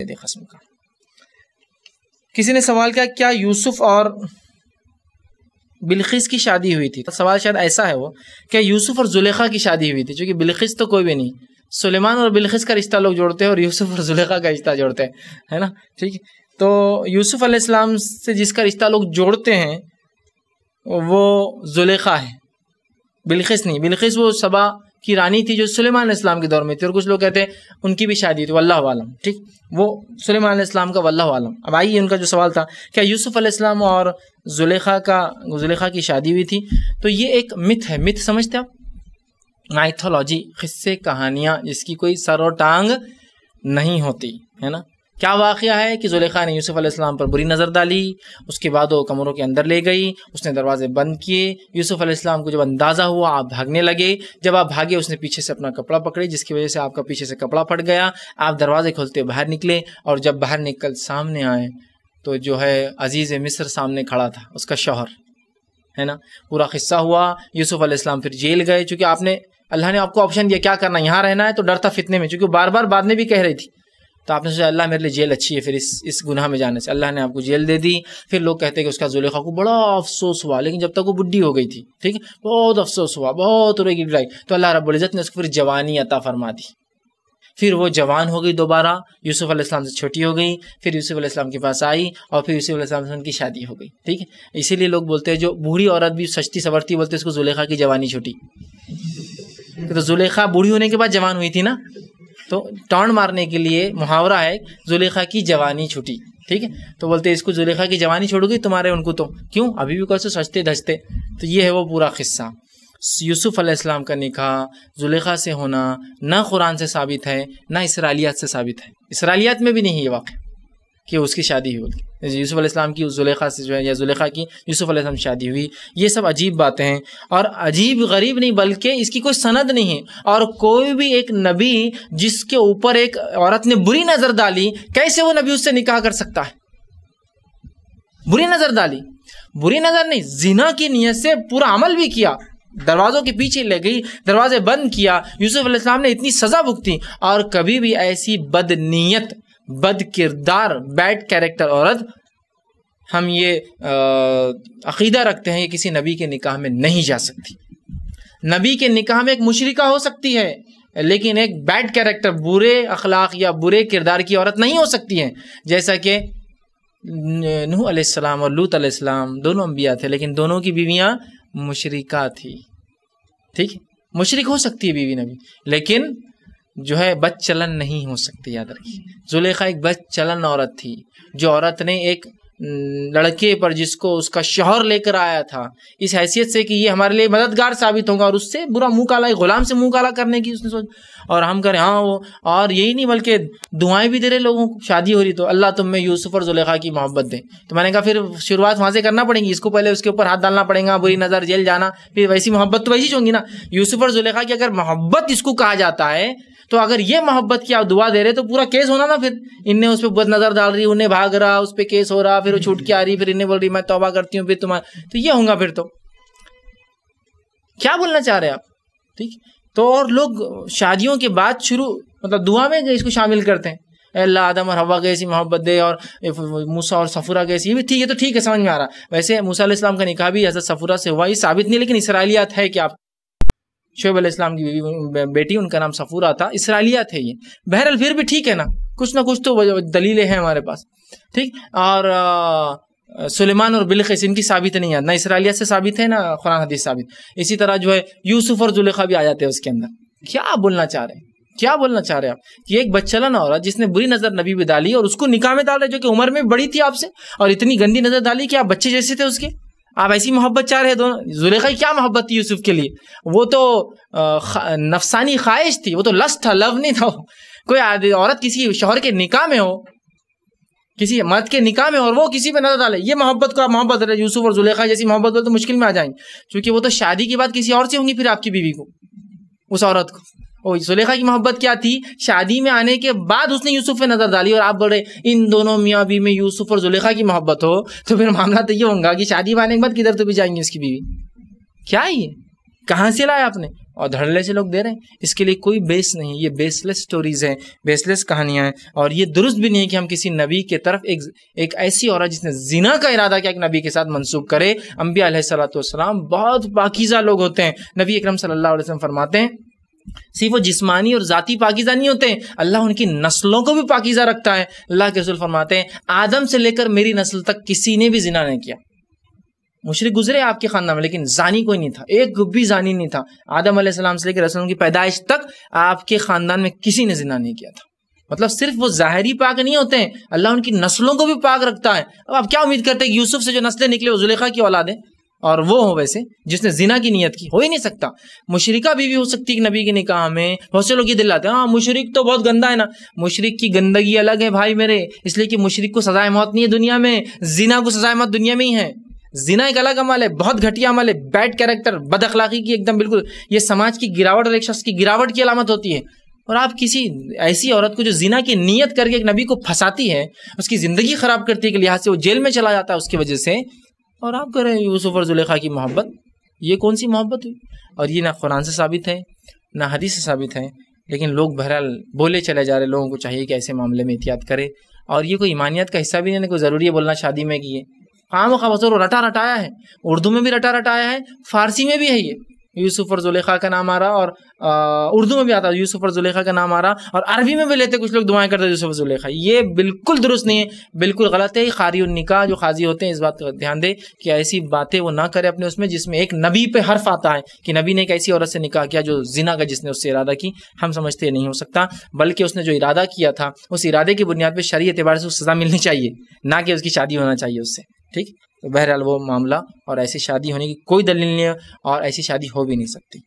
کا کسی نے سوال کیا کیا یوسف اور بلخیس کی شادی ہوئی تھی سوال شاید ایسا ہے وہ کہ یوسف اور زلیخا کی شادی ہوئی تھی چونکہ بلخیس تو کوئی بھی نہیں سلیمان اور بلخیس کا رشتہ لوگ جوڑتے ہیں اور یوسف اور زلیخا کا رشتہ جوڑتے ہے نا ٹھیک تو یوسف علیہ السلام سے جس کا رشتہ لوگ جوڑتے ہیں وہ زلیخا ہے بلخیس نہیں بلخیس وہ صبا کی رانی تھی جو سلیمان علیہ السلام کے دور میں تھی اور کچھ لوگ کہتے ہیں ان کی بھی شادی تھی واللہ عالم ٹھیک وہ سلیمان علیہ السلام کا واللہ عالم اب آئیے ان کا جو سوال تھا کیا یوسف علیہ السلام اور زلیخہ کا زولیخا کی شادی ہوئی تھی تو یہ ایک متھ ہے متھ سمجھتے آپ مائتھولوجی قصے کہانیاں جس کی کوئی سر اور ٹانگ نہیں ہوتی ہے نا کیا واقعہ ہے کہ زلیخہ نے یوسف علیہ السلام پر بری نظر ڈالی اس کے بعد وہ کمروں کے اندر لے گئی اس نے دروازے بند کیے یوسف علیہ السلام کو جب اندازہ ہوا آپ بھاگنے لگے جب آپ بھاگے اس نے پیچھے سے اپنا کپڑا پکڑے جس کی وجہ سے آپ کا پیچھے سے کپڑا پھٹ گیا آپ دروازے کھلتے باہر نکلے اور جب باہر نکل سامنے آئے تو جو ہے عزیز مصر سامنے کھڑا تھا اس کا شوہر ہے نا پورا قصہ ہوا یوسف علیہ السلام پھر جیل گئے چونکہ آپ نے اللہ نے آپ کو آپشن دیا کیا کرنا یہاں رہنا ہے تو ڈر تھا فتنے میں چونکہ بار بار بعد میں بھی کہہ رہی تھی تو آپ نے سوچا اللہ میرے لیے جیل اچھی ہے پھر اس گناہ میں جانے سے اللہ نے آپ کو جیل دے دی پھر لوگ کہتے ہیں کہ اس کا زلیخا کو بڑا افسوس ہوا لیکن جب تک وہ بڈھی ہو گئی تھی ٹھیک ہے بہت افسوس ہوا بہت گرائی تو اللہ رب العزت نے اس کو پھر جوانی عطا فرما دی پھر وہ جوان ہو گئی دوبارہ یوسف علیہ السلام سے چھوٹی ہو گئی پھر یوسف علیہ السلام کے پاس آئی اور پھر یوسف علیہ السلام سے ان کی شادی ہو گئی ٹھیک ہے اسی لیے لوگ بولتے ہیں جو بوڑھی عورت بھی سچتی سنورتی بولتے اس کو زلیخا کی جوانی چھوٹی تو زلیخا بوڑھی ہونے کے بعد جوان ہوئی تھی نا تو ٹانڈ مارنے کے لیے محاورہ ہے زلیخا کی جوانی چھٹی ٹھیک ہے تو بولتے اس کو زلیخا کی جوانی چھوڑ گی تمہارے ان کو تو کیوں ابھی بھی کیسے سو سچتے دھجتے تو یہ ہے وہ پورا قصہ یوسف علیہ السلام کا نکھا زلیخا سے ہونا نہ قرآن سے ثابت ہے نہ اسرالیات سے ثابت ہے اسرالیات میں بھی نہیں یہ واقعہ کہ اس کی شادی ہوئی یعنی یوسف علیہ السلام کی زلیخہ سے جو ہے یا زلیخہ کی یوسف علیہ السلام شادی ہوئی یہ سب عجیب باتیں ہیں اور عجیب غریب نہیں بلکہ اس کی کوئی سند نہیں ہے اور کوئی بھی ایک نبی جس کے اوپر ایک عورت نے بری نظر ڈالی کیسے وہ نبی اس سے نکاح کر سکتا ہے بری نظر ڈالی بری نظر نہیں زنا کی نیت سے پورا عمل بھی کیا دروازوں کے پیچھے لے گئی دروازے بند کیا یوسف علیہ السلام نے اتنی سزا بھگتی اور کبھی بھی ایسی بد نیت بد کردار بیڈ کیریکٹر عورت ہم یہ عقیدہ رکھتے ہیں یہ کسی نبی کے نکاح میں نہیں جا سکتی نبی کے نکاح میں ایک مشرقہ ہو سکتی ہے لیکن ایک بیڈ کیریکٹر برے اخلاق یا برے کردار کی عورت نہیں ہو سکتی ہے جیسا کہ نوح علیہ السلام اور لوت علیہ السلام دونوں انبیاء تھے لیکن دونوں کی بیویاں مشرقہ تھی ٹھیک مشرق ہو سکتی ہے بیوی نبی لیکن جو ہے بد چلن نہیں ہو سکتی یاد رکھی زلیخا ایک بد چلن عورت تھی جو عورت نے ایک لڑکے پر جس کو اس کا شوہر لے کر آیا تھا اس حیثیت سے کہ یہ ہمارے لیے مددگار ثابت ہوگا اور اس سے برا منہ کالا غلام سے منہ کالا کرنے کی اس نے سوچ اور ہم کریں ہاں وہ اور یہی نہیں بلکہ دعائیں بھی دے رہے لوگوں کو شادی ہو رہی تو اللہ تم میں یوسف اور زلیخا کی محبت دیں تو میں نے کہا پھر شروعات وہاں سے کرنا پڑیں گی اس کو پہلے اس کے اوپر ہاتھ ڈالنا پڑے گا بری نظر جیل جانا پھر ویسی محبت تو ویسی ہوں گی نا یوسف اور زلیخا کی اگر محبت اس کو کہا جاتا ہے تو اگر یہ محبت کی آپ دعا دے رہے تو پورا کیس ہونا نا پھر ان نے اس پہ بد نظر ڈال رہی انہیں بھاگ رہا اس پہ کیس ہو رہا پھر وہ چھوٹ کے آ رہی پھر انہیں بول رہی میں توبہ کرتی ہوں پھر تمہارا تو یہ ہوں گا پھر تو کیا بولنا چاہ رہے آپ ٹھیک تو اور لوگ شادیوں کے بعد شروع مطلب دعا میں اس کو شامل کرتے ہیں اے اللہ آدم اور ہوا گیسی محبت دے اور موسا اور سفورہ کیسی یہ بھی ٹھیک ہے تو ٹھیک ہے سمجھ میں آ رہا ویسے علیہ السلام کا نکاح بھی حضرت سفورہ سے ہوا یہ ثابت نہیں لیکن اسرائیلیات ہے کہ آپ شعیب علیہ السلام کی بیٹی ان کا نام سفورہ تھا اسرائیلیہ تھے یہ بہرحال پھر بھی ٹھیک ہے نا کچھ نہ کچھ تو دلیلیں ہیں ہمارے پاس ٹھیک اور سلیمان اور بلخیس ان کی ثابت نہیں آتا نہ اسرائیلیہ سے ثابت ہے نہ قرآن حدیث ثابت اسی طرح جو ہے یوسف اور زلیخا بھی آ جاتے ہیں اس کے اندر کیا بولنا چاہ رہے ہیں کیا بولنا چاہ رہے آپ یہ ایک بچہ عورت ہو رہا جس نے بری نظر نبی پہ ڈالی اور اس کو نکاح رہے جو کہ عمر میں بڑی تھی آپ سے اور اتنی گندی نظر ڈالی کہ آپ بچے جیسے تھے اس کے آپ ایسی محبت چاہ رہے دونوں زلیخا کی کیا محبت تھی یوسف کے لیے وہ تو نفسانی خواہش تھی وہ تو لسٹ تھا لو نہیں تھا کوئی عورت کسی شوہر کے نکاح میں ہو کسی مرد کے نکاح میں اور وہ کسی پہ نظر ڈالے یہ محبت کو آپ محبت یوسف اور زلیخہ جیسی محبت بولے تو مشکل میں آ جائیں چونکہ وہ تو شادی کے بعد کسی اور سے ہوں گی پھر آپ کی بیوی کو اس عورت کو زلیخا کی محبت کیا تھی شادی میں آنے کے بعد اس نے یوسف پہ نظر ڈالی اور آپ بول رہے ان دونوں میاں بی میں یوسف اور زلیخا کی محبت ہو تو پھر معاملہ تو یہ ہوگا کہ شادی میں آنے کے بعد کدھر تو بھی جائیں گے اس کی بیوی کیا ہے کہاں سے لایا آپ نے اور دھڑلے سے لوگ دے رہے ہیں اس کے لیے کوئی بیس نہیں یہ بیس لیس سٹوریز ہیں بیس لیس کہانیاں ہیں اور یہ درست بھی نہیں ہے کہ ہم کسی نبی کے طرف ایک ایسی عورت جس نے زنا کا ارادہ کیا ایک نبی کے ساتھ منسوخ کرے انبیاء علیہ السلام والسلام بہت پاکیزہ لوگ ہوتے ہیں نبی اکرم صلی اللہ علیہ وسلم فرماتے ہیں صرف وہ جسمانی اور ذاتی پاکیزہ نہیں ہوتے ہیں اللہ ان کی نسلوں کو بھی پاکیزہ رکھتا ہے اللہ کے رسول فرماتے ہیں آدم سے لے کر میری نسل تک کسی نے بھی زنا نہیں کیا مشرق گزرے آپ کے خاندان میں لیکن زانی کوئی نہیں تھا ایک بھی زانی نہیں تھا آدم علیہ السلام سے لے کر رسول کی پیدائش تک آپ کے خاندان میں کسی نے زنا نہیں کیا تھا مطلب صرف وہ ظاہری پاک نہیں ہوتے ہیں اللہ ان کی نسلوں کو بھی پاک رکھتا ہے اب آپ کیا امید کرتے ہیں یوسف سے جو نسلیں نکلے وہ زلیخا کی اولاد ہیں اور وہ ہو ویسے جس نے زنا کی نیت کی ہو ہی نہیں سکتا مشرقہ بھی ہو سکتی کہ نبی کے نکاح میں بہت سے لوگ یہ دل آتے ہیں ہاں مشرق تو بہت گندا ہے نا مشرق کی گندگی الگ ہے بھائی میرے اس لیے کہ مشرق کو سزائے موت نہیں ہے دنیا میں زنا کو سزائے موت دنیا میں ہی ہے زنا ایک الگ عمل ہے بہت گھٹیا عمل ہے بیڈ کیریکٹر بد اخلاقی کی ایک دم بالکل یہ سماج کی گراوٹ اور ایک شخص کی گراوٹ کی علامت ہوتی ہے اور آپ کسی ایسی عورت کو جو زنا کی نیت کر کے ایک نبی کو پھنساتی ہے اس کی زندگی خراب کرتی ہے کہ لحاظ سے وہ جیل میں چلا جاتا ہے اس کی وجہ سے اور آپ کہہ رہے ہیں یوسف اور زلیخا کی محبت یہ کون سی محبت ہوئی اور یہ نہ قرآن سے ثابت ہے نہ حدیث سے ثابت ہے لیکن لوگ بہرحال بولے چلے جا رہے ہیں لوگوں کو چاہیے کہ ایسے معاملے میں احتیاط کرے اور یہ کوئی ایمانیت کا حصہ بھی نہیں ہے کوئی ضروری ہے بولنا شادی میں کی ہے عام و خوطوں رٹا رٹایا ہے اردو میں بھی رٹا رٹایا ہے فارسی میں بھی ہے یہ یوسف اور زلیخا کا نام آ رہا اور اردو میں بھی آتا ہے یوسف زلیخا کا نام آ رہا اور عربی میں بھی لیتے کچھ لوگ دعائیں کرتے ہیں یوسف زلیخا یہ بالکل درست نہیں ہے بالکل غلط ہے قاری خاری اور نکاح جو خاضی ہوتے ہیں اس بات کا دھیان دے کہ ایسی باتیں وہ نہ کرے اپنے اس میں جس میں ایک نبی پہ حرف آتا ہے کہ نبی نے ایک ایسی عورت سے نکاح کیا جو زنا کا جس نے اس سے ارادہ کی ہم سمجھتے نہیں ہو سکتا بلکہ اس نے جو ارادہ کیا تھا اس ارادے کی بنیاد پہ شرعی اعتبار سے اس سزا ملنی چاہیے نہ کہ اس کی شادی ہونا چاہیے اس سے ٹھیک بہرحال وہ معاملہ اور ایسی شادی ہونے کی کوئی دلیل نہیں ہے اور ایسی شادی ہو بھی نہیں سکتی